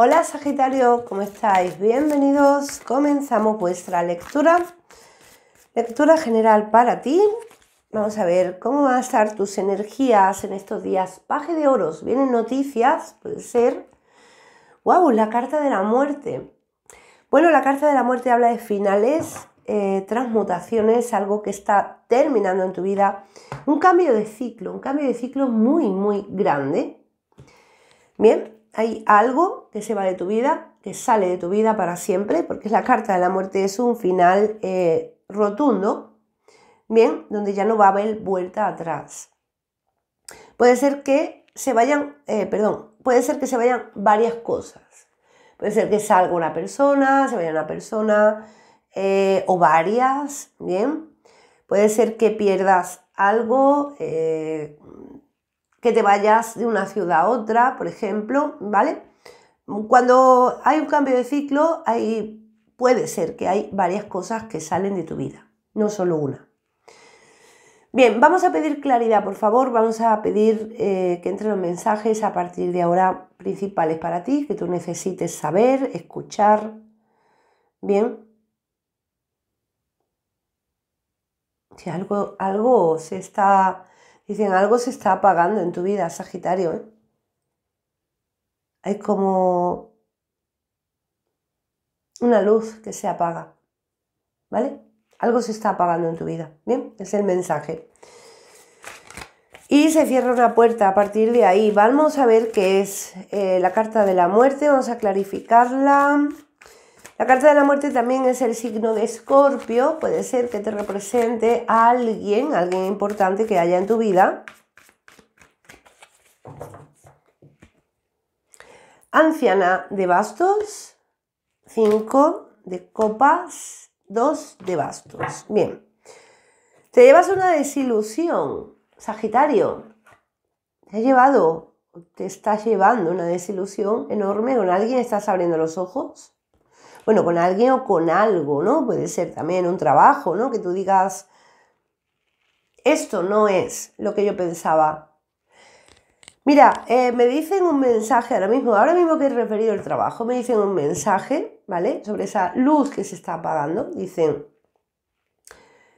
Hola Sagitario, ¿cómo estáis? Bienvenidos. Comenzamos vuestra lectura. Lectura general para ti. Vamos a ver cómo van a estar tus energías en estos días. Paje de oros, vienen noticias, puede ser. ¡Wow! La carta de la muerte. Bueno, la carta de la muerte habla de finales, eh, transmutaciones, algo que está terminando en tu vida. Un cambio de ciclo, un cambio de ciclo muy, muy grande. Bien, hay algo que se va de tu vida, que sale de tu vida para siempre, porque es la carta de la muerte, es un final eh, rotundo, bien, donde ya no va a haber vuelta atrás. Puede ser que se vayan, eh, perdón, puede ser que se vayan varias cosas. Puede ser que salga una persona, se vaya una persona eh, o varias, bien. Puede ser que pierdas algo, te vayas de una ciudad a otra, por ejemplo, ¿vale? Cuando hay un cambio de ciclo, ahí puede ser que hay varias cosas que salen de tu vida, no solo una. Bien, vamos a pedir claridad, por favor, vamos a pedir eh, que entren los mensajes a partir de ahora principales para ti, que tú necesites saber, escuchar. Bien. Si algo, algo se está Dicen, algo se está apagando en tu vida, Sagitario. ¿eh? Hay como una luz que se apaga. ¿Vale? Algo se está apagando en tu vida. Bien, es el mensaje. Y se cierra una puerta a partir de ahí. Vamos a ver qué es eh, la carta de la muerte. Vamos a clarificarla. La carta de la muerte también es el signo de escorpio, puede ser que te represente a alguien, alguien importante que haya en tu vida. Anciana de bastos, 5 de copas, dos de bastos. Bien, te llevas una desilusión, Sagitario. Te ha llevado, te estás llevando una desilusión enorme, con alguien estás abriendo los ojos bueno, con alguien o con algo, ¿no? Puede ser también un trabajo, ¿no? Que tú digas, esto no es lo que yo pensaba. Mira, eh, me dicen un mensaje ahora mismo, ahora mismo que he referido el trabajo, me dicen un mensaje, ¿vale? Sobre esa luz que se está apagando. Dicen,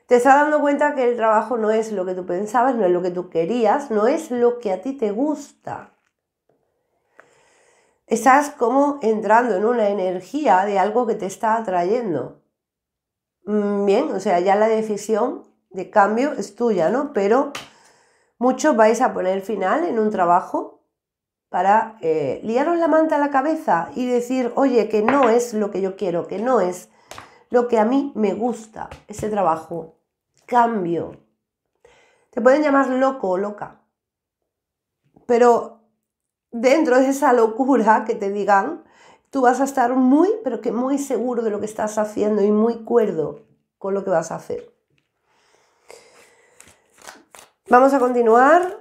te estás dando cuenta que el trabajo no es lo que tú pensabas, no es lo que tú querías, no es lo que a ti te gusta. Estás como entrando en una energía de algo que te está atrayendo. Mm, bien, o sea, ya la decisión de cambio es tuya, ¿no? Pero muchos vais a poner final en un trabajo para eh, liaros la manta a la cabeza y decir, oye, que no es lo que yo quiero, que no es lo que a mí me gusta ese trabajo. Cambio. Te pueden llamar loco o loca, pero dentro de esa locura que te digan, tú vas a estar muy, pero que muy seguro de lo que estás haciendo y muy cuerdo con lo que vas a hacer. Vamos a continuar.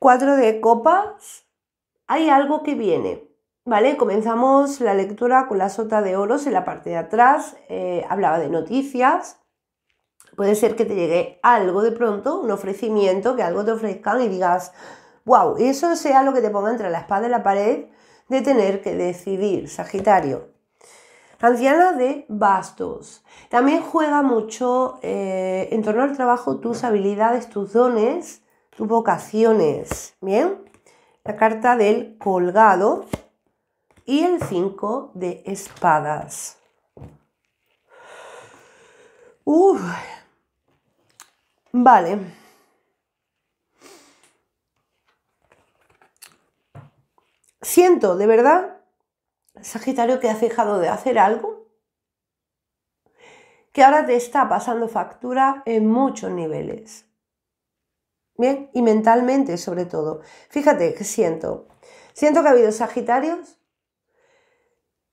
Cuatro de copas, hay algo que viene. ¿Vale? Comenzamos la lectura con la sota de oros en la parte de atrás. Eh, hablaba de noticias. Puede ser que te llegue algo de pronto, un ofrecimiento, que algo te ofrezcan y digas, wow, eso sea lo que te ponga entre la espada y la pared de tener que decidir, Sagitario. Anciana de bastos. También juega mucho eh, en torno al trabajo tus habilidades, tus dones tus vocaciones. Bien, la carta del colgado y el 5 de espadas. Vale. Siento, de verdad, Sagitario, que has dejado de hacer algo que ahora te está pasando factura en muchos niveles. Bien, y mentalmente sobre todo. Fíjate que siento. Siento que ha habido Sagitarios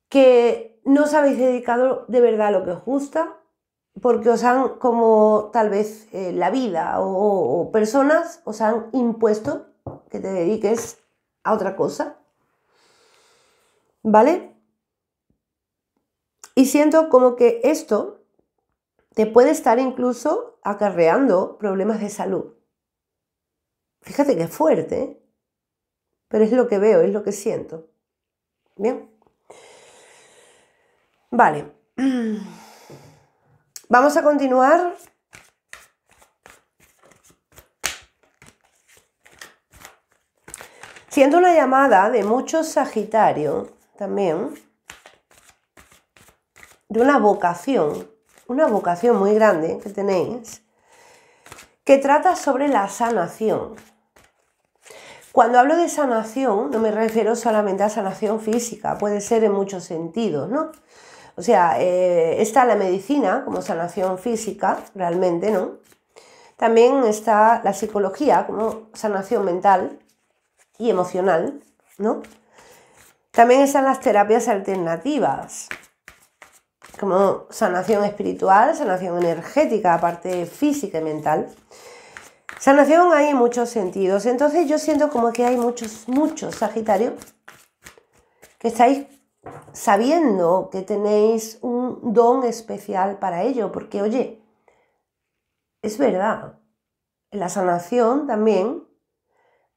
que no os habéis dedicado de verdad a lo que os gusta, porque os han, como tal vez eh, la vida o personas, os han impuesto que te dediques a otra cosa. ¿Vale? Y siento como que esto te puede estar incluso acarreando problemas de salud. Fíjate que es fuerte, pero es lo que veo, es lo que siento. Bien. Vale. Vamos a continuar. Siento una llamada de mucho Sagitario también, de una vocación, una vocación muy grande que tenéis, que trata sobre la sanación. Cuando hablo de sanación, no me refiero solamente a sanación física, puede ser en muchos sentidos, ¿no? O sea, eh, está la medicina como sanación física, realmente, ¿no? También está la psicología como sanación mental y emocional, ¿no? También están las terapias alternativas, como sanación espiritual, sanación energética, aparte física y mental. Sanación hay en muchos sentidos. Entonces yo siento como que hay muchos, muchos Sagitario que estáis sabiendo que tenéis un don especial para ello, porque oye, es verdad, en la sanación también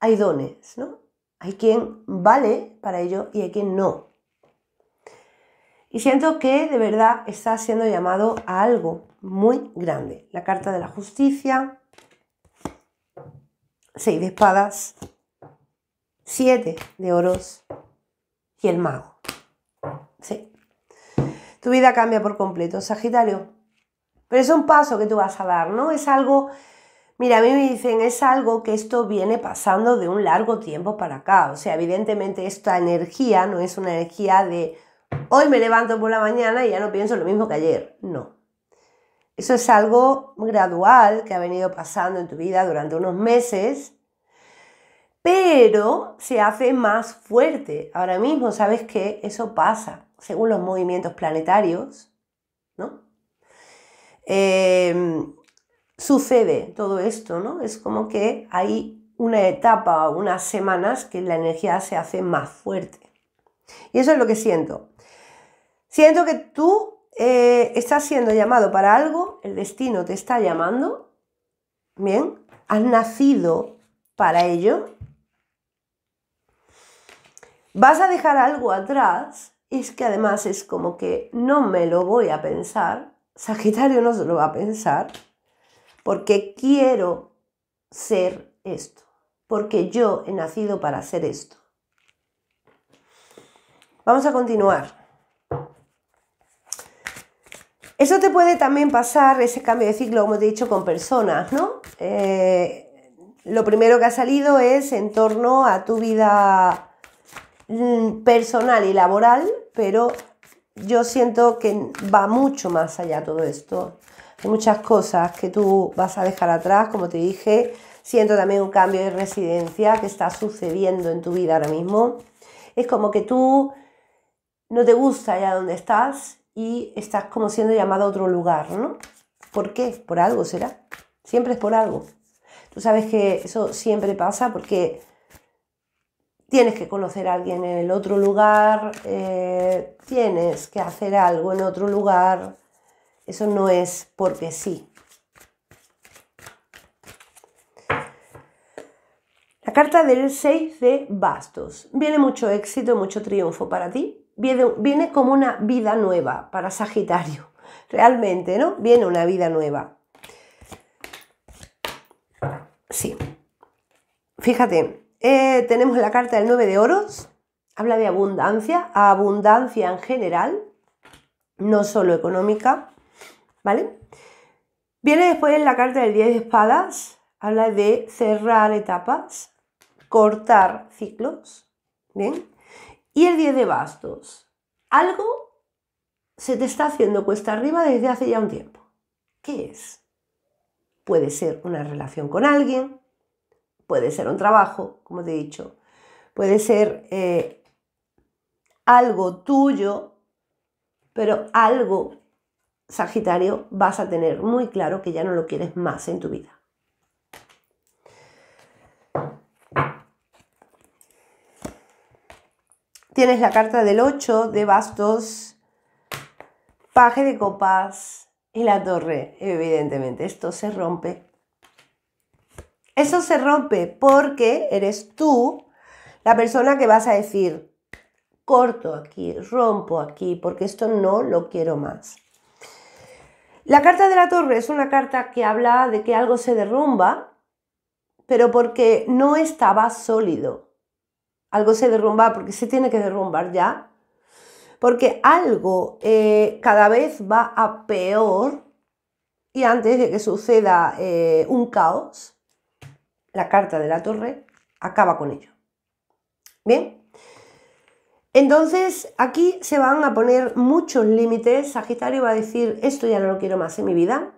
hay dones, ¿no? Hay quien vale para ello y hay quien no. Y siento que de verdad está siendo llamado a algo muy grande. La carta de la justicia, 6 de espadas, 7 de oros y el mago. Sí. Tu vida cambia por completo, Sagitario. Pero es un paso que tú vas a dar, ¿no? Es algo, mira, a mí me dicen, es algo que esto viene pasando de un largo tiempo para acá. O sea, evidentemente esta energía no es una energía de hoy me levanto por la mañana y ya no pienso lo mismo que ayer. No. Eso es algo gradual que ha venido pasando en tu vida durante unos meses, pero se hace más fuerte. Ahora mismo sabes que eso pasa según los movimientos planetarios, ¿no? Em, sucede todo esto, ¿no? Es como que hay una etapa o unas semanas que la energía se hace más fuerte. Y eso es lo que siento. Siento que tú eh, estás siendo llamado para algo, el destino te está llamando, bien, has nacido para ello, vas a dejar algo atrás, es que además es como que no me lo voy a pensar, Sagitario no se lo va a pensar, porque quiero ser esto, porque yo he nacido para ser esto. Vamos a continuar. Eso te puede también pasar, ese cambio de ciclo, como te he dicho, con personas, ¿no? Eh, lo primero que ha salido es en torno a tu vida mm, personal y laboral, pero yo siento que va mucho más allá todo esto. Hay muchas cosas que tú vas a dejar atrás, como te dije. Siento también un cambio de residencia que está sucediendo en tu vida ahora mismo. Es como que tú no te gusta ya donde estás y estás como siendo llamado a otro lugar, ¿no? ¿Por qué? Por algo será. Siempre es por algo. Tú sabes que eso siempre pasa porque tienes que conocer a alguien en el otro lugar, eh, tienes que hacer algo en otro lugar. Eso no es porque sí. La carta del 6 de bastos. Viene mucho éxito, mucho triunfo para ti viene, como una vida nueva para Sagitario, realmente, ¿no? Viene una vida nueva. Sí. Fíjate, eh, tenemos la carta del 9 de oros, habla de abundancia, abundancia en general, no solo económica, ¿vale? Viene después la carta del 10 de espadas, habla de cerrar etapas, cortar ciclos, ¿bien? Y el 10 de bastos. Algo se te está haciendo cuesta arriba desde hace ya un tiempo. ¿Qué es? Puede ser una relación con alguien, puede ser un trabajo, como te he dicho, puede ser eh, algo tuyo, pero algo, Sagitario, vas a tener muy claro que ya no lo quieres más en tu vida. Tienes la carta del 8 de bastos, paje de copas y la torre. Evidentemente, esto se rompe. Eso se rompe porque eres tú la persona que vas a decir, corto aquí, rompo aquí, porque esto no lo quiero más. La carta de la torre es una carta que habla de que algo se derrumba, pero porque no estaba sólido algo se derrumba porque se tiene que derrumbar ya, porque algo eh, cada vez va a peor y antes de que suceda eh, un caos, la carta de la torre acaba con ello. Bien, entonces aquí se van a poner muchos límites. Sagitario va a decir, esto ya no lo quiero más en mi vida.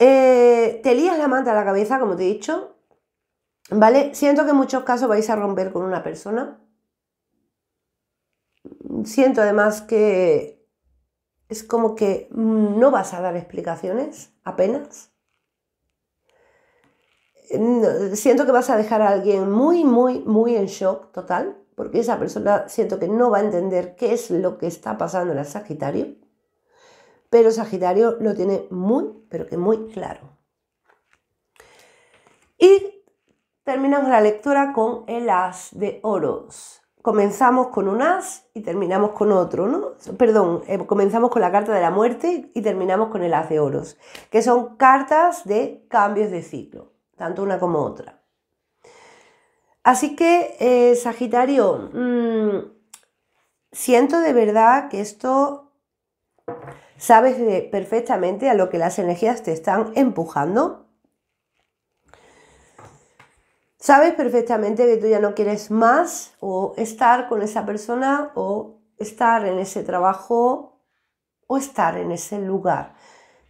Eh, te lías la manta a la cabeza, como te he dicho, ¿Vale? Siento que en muchos casos vais a romper con una persona. Siento además que es como que mm, no vas a dar explicaciones apenas. Siento que vas a dejar a alguien muy, muy, muy en shock total, porque esa persona siento que no va a entender qué es lo que está pasando en el Sagitario, pero Sagitario lo tiene muy, pero que muy claro. Y terminamos la lectura con el as de oros. Comenzamos con un as y terminamos con otro, ¿no? Perdón, eh, comenzamos con la carta de la muerte y terminamos con el as de oros, que son cartas de cambios de ciclo, tanto una como otra. Así que, eh, Sagitario, mm, siento de verdad que esto sabes perfectamente a lo que las energías te están empujando Sabes perfectamente que tú ya no quieres más o estar con esa persona o estar en ese trabajo o estar en ese lugar.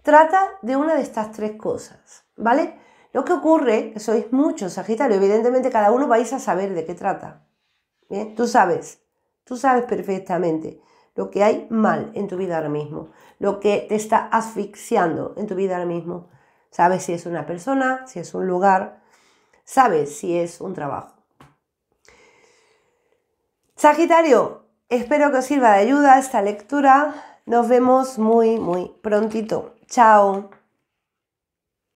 Trata de una de estas tres cosas, ¿vale? Lo que ocurre, que sois muchos, Sagitario, evidentemente cada uno vais a saber de qué trata. tú sabes, tú sabes perfectamente lo que hay mal en tu vida ahora mismo, lo que te está asfixiando en tu vida ahora mismo. Sabes si es una persona, si es un lugar, Sabes si es un trabajo. Sagitario, espero que os sirva de ayuda esta lectura. Nos vemos muy, muy prontito. Chao.